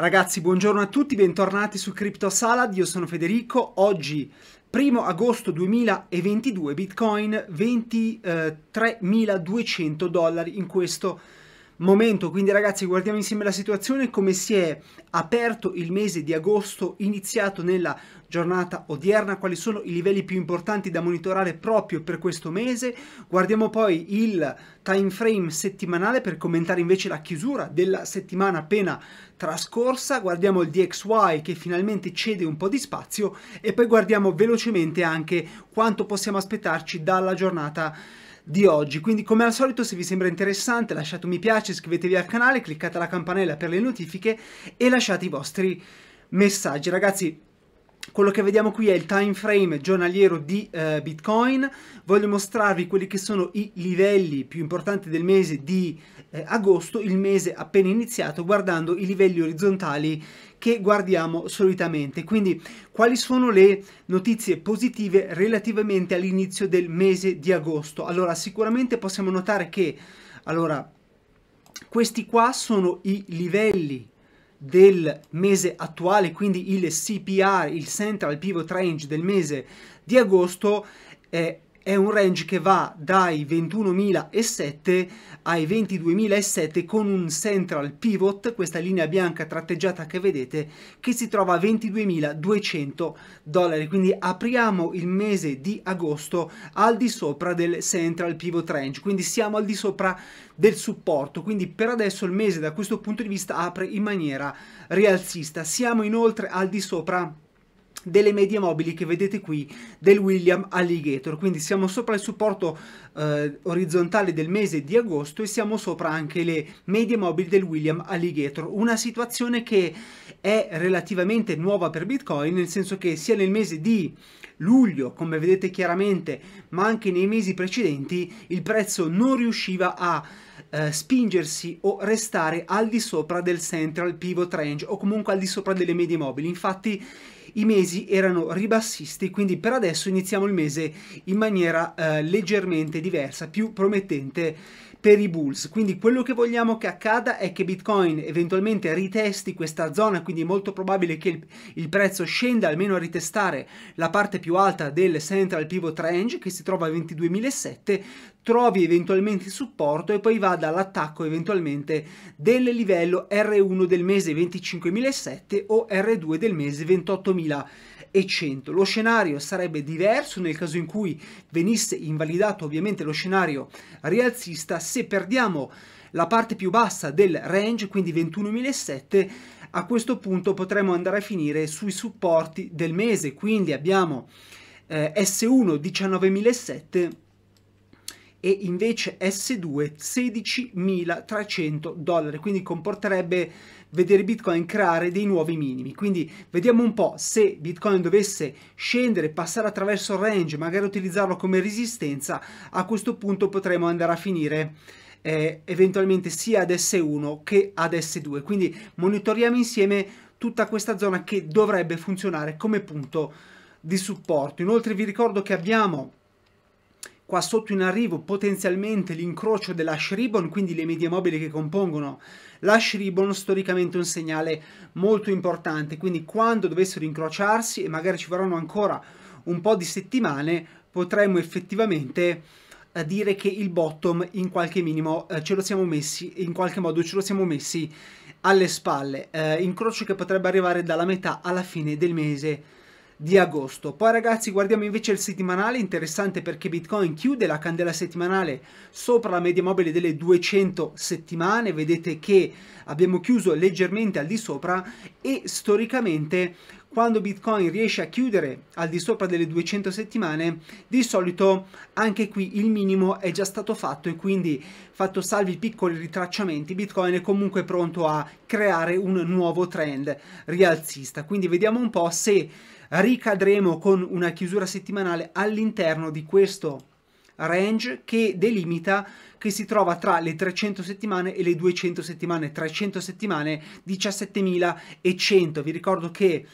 Ragazzi, buongiorno a tutti, bentornati su Crypto Salad, io sono Federico, oggi 1 agosto 2022 Bitcoin 23.200 eh, dollari in questo momento momento. Quindi ragazzi guardiamo insieme la situazione, come si è aperto il mese di agosto iniziato nella giornata odierna, quali sono i livelli più importanti da monitorare proprio per questo mese. Guardiamo poi il time frame settimanale per commentare invece la chiusura della settimana appena trascorsa, guardiamo il DXY che finalmente cede un po' di spazio e poi guardiamo velocemente anche quanto possiamo aspettarci dalla giornata di oggi. Quindi come al solito se vi sembra interessante lasciate un mi piace, iscrivetevi al canale, cliccate la campanella per le notifiche e lasciate i vostri messaggi. Ragazzi quello che vediamo qui è il time frame giornaliero di eh, Bitcoin. Voglio mostrarvi quelli che sono i livelli più importanti del mese di eh, agosto, il mese appena iniziato, guardando i livelli orizzontali che guardiamo solitamente. Quindi quali sono le notizie positive relativamente all'inizio del mese di agosto? Allora, sicuramente possiamo notare che allora, questi qua sono i livelli del mese attuale, quindi il CPR, il Central Pivot Range del mese di agosto, eh, è un range che va dai 21.007 ai 22.007 con un central pivot, questa linea bianca tratteggiata che vedete, che si trova a 22.200 dollari. Quindi apriamo il mese di agosto al di sopra del central pivot range, quindi siamo al di sopra del supporto. Quindi per adesso il mese da questo punto di vista apre in maniera rialzista. Siamo inoltre al di sopra delle medie mobili che vedete qui del William Alligator. Quindi siamo sopra il supporto eh, orizzontale del mese di agosto e siamo sopra anche le medie mobili del William Alligator. Una situazione che è relativamente nuova per Bitcoin, nel senso che sia nel mese di luglio, come vedete chiaramente, ma anche nei mesi precedenti, il prezzo non riusciva a eh, spingersi o restare al di sopra del central pivot range o comunque al di sopra delle medie mobili. Infatti i mesi erano ribassisti, quindi per adesso iniziamo il mese in maniera eh, leggermente diversa, più promettente per i bulls. Quindi quello che vogliamo che accada è che Bitcoin eventualmente ritesti questa zona, quindi è molto probabile che il, il prezzo scenda almeno a ritestare la parte più alta del Central Pivot Range che si trova a 22.007, trovi eventualmente supporto e poi vada all'attacco eventualmente del livello R1 del mese 25.007 o R2 del mese 28.000 e 100. Lo scenario sarebbe diverso nel caso in cui venisse invalidato ovviamente lo scenario rialzista se perdiamo la parte più bassa del range, quindi 21.700, a questo punto potremmo andare a finire sui supporti del mese, quindi abbiamo eh, S1 19.700, e invece S2 16.300 dollari, quindi comporterebbe vedere Bitcoin creare dei nuovi minimi. Quindi vediamo un po' se Bitcoin dovesse scendere, passare attraverso il range, magari utilizzarlo come resistenza, a questo punto potremo andare a finire eh, eventualmente sia ad S1 che ad S2. Quindi monitoriamo insieme tutta questa zona che dovrebbe funzionare come punto di supporto. Inoltre vi ricordo che abbiamo qua sotto in arrivo potenzialmente l'incrocio della Ribbon, quindi le medie mobili che compongono la Ribbon, storicamente un segnale molto importante, quindi quando dovessero incrociarsi e magari ci vorranno ancora un po' di settimane, potremmo effettivamente eh, dire che il bottom in qualche minimo eh, ce lo siamo messi, in qualche modo ce lo siamo messi alle spalle, eh, incrocio che potrebbe arrivare dalla metà alla fine del mese di agosto. Poi ragazzi guardiamo invece il settimanale, interessante perché Bitcoin chiude la candela settimanale sopra la media mobile delle 200 settimane, vedete che abbiamo chiuso leggermente al di sopra e storicamente quando Bitcoin riesce a chiudere al di sopra delle 200 settimane, di solito anche qui il minimo è già stato fatto e quindi fatto salvi i piccoli ritracciamenti, Bitcoin è comunque pronto a creare un nuovo trend rialzista. Quindi vediamo un po' se ricadremo con una chiusura settimanale all'interno di questo range che delimita che si trova tra le 300 settimane e le 200 settimane, 300 settimane 17.100. Vi ricordo che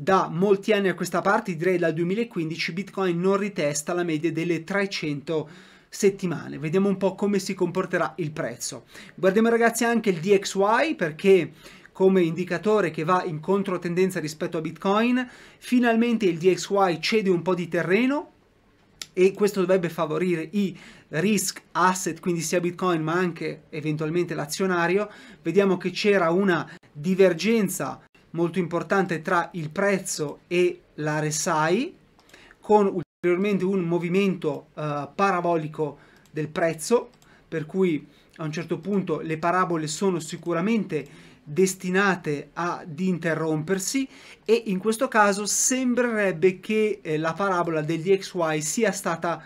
da molti anni a questa parte, direi dal 2015, Bitcoin non ritesta la media delle 300 settimane. Vediamo un po' come si comporterà il prezzo. Guardiamo ragazzi anche il DXY perché come indicatore che va in controtendenza rispetto a Bitcoin, finalmente il DXY cede un po' di terreno e questo dovrebbe favorire i risk asset, quindi sia Bitcoin ma anche eventualmente l'azionario. Vediamo che c'era una divergenza molto importante tra il prezzo e la l'RSI con ulteriormente un movimento eh, parabolico del prezzo per cui a un certo punto le parabole sono sicuramente destinate ad interrompersi e in questo caso sembrerebbe che eh, la parabola degli XY sia stata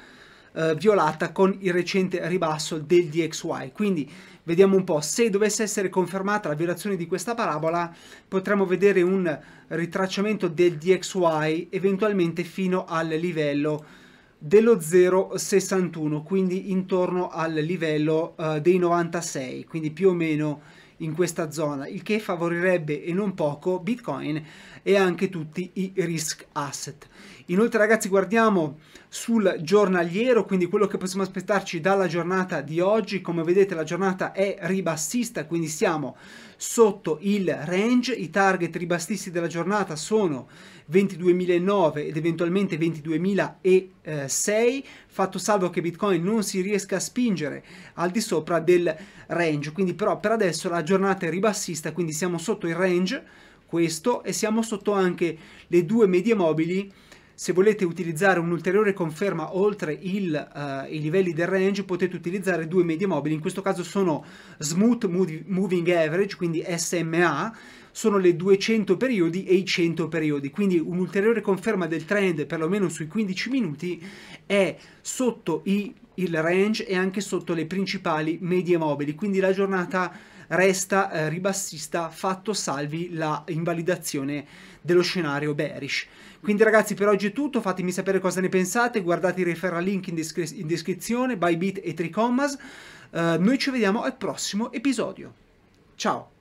eh, violata con il recente ribasso del DXY. Quindi vediamo un po', se dovesse essere confermata la violazione di questa parabola, potremmo vedere un ritracciamento del DXY eventualmente fino al livello dello 0,61, quindi intorno al livello eh, dei 96, quindi più o meno in questa zona, il che favorirebbe e non poco Bitcoin e anche tutti i risk asset. Inoltre ragazzi guardiamo sul giornaliero, quindi quello che possiamo aspettarci dalla giornata di oggi. Come vedete la giornata è ribassista, quindi siamo sotto il range. I target ribassisti della giornata sono 22.009 ed eventualmente 22.006, fatto salvo che Bitcoin non si riesca a spingere al di sopra del range. Quindi però per adesso la giornata è ribassista, quindi siamo sotto il range questo e siamo sotto anche le due medie mobili se volete utilizzare un'ulteriore conferma oltre il, uh, i livelli del range potete utilizzare due medie mobili, in questo caso sono Smooth Moving Average, quindi SMA, sono le 200 periodi e i 100 periodi, quindi un'ulteriore conferma del trend perlomeno sui 15 minuti è sotto i, il range e anche sotto le principali medie mobili, quindi la giornata resta eh, ribassista fatto salvi la invalidazione dello scenario bearish. Quindi ragazzi per oggi è tutto, fatemi sapere cosa ne pensate, guardate il referral link in, descri in descrizione, Bybit e Tricommas, eh, noi ci vediamo al prossimo episodio. Ciao!